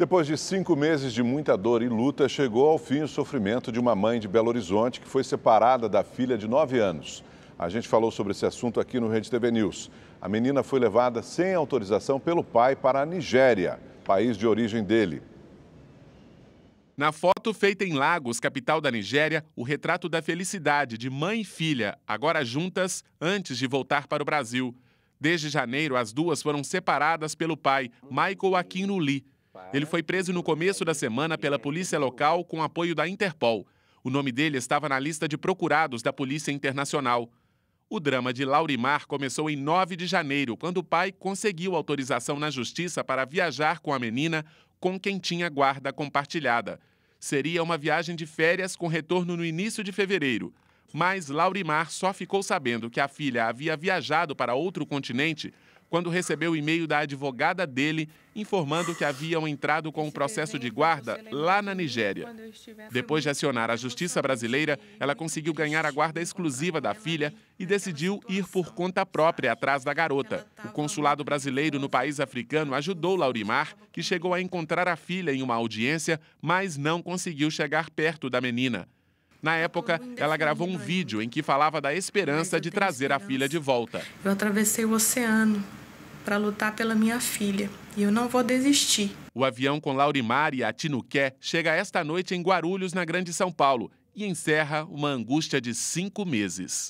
Depois de cinco meses de muita dor e luta, chegou ao fim o sofrimento de uma mãe de Belo Horizonte que foi separada da filha de nove anos. A gente falou sobre esse assunto aqui no Rede TV News. A menina foi levada sem autorização pelo pai para a Nigéria, país de origem dele. Na foto feita em Lagos, capital da Nigéria, o retrato da felicidade de mãe e filha, agora juntas, antes de voltar para o Brasil. Desde janeiro, as duas foram separadas pelo pai, Michael Akinruli, ele foi preso no começo da semana pela polícia local com apoio da Interpol. O nome dele estava na lista de procurados da Polícia Internacional. O drama de Laurimar começou em 9 de janeiro, quando o pai conseguiu autorização na justiça para viajar com a menina com quem tinha guarda compartilhada. Seria uma viagem de férias com retorno no início de fevereiro mas Laurimar só ficou sabendo que a filha havia viajado para outro continente quando recebeu o e-mail da advogada dele informando que haviam entrado com o processo de guarda lá na Nigéria. Depois de acionar a justiça brasileira, ela conseguiu ganhar a guarda exclusiva da filha e decidiu ir por conta própria atrás da garota. O consulado brasileiro no país africano ajudou Laurimar, que chegou a encontrar a filha em uma audiência, mas não conseguiu chegar perto da menina. Na época, ela gravou um vídeo em que falava da esperança de trazer a filha de volta. Eu atravessei o oceano para lutar pela minha filha e eu não vou desistir. O avião com Laurimar e a chega esta noite em Guarulhos, na Grande São Paulo, e encerra uma angústia de cinco meses.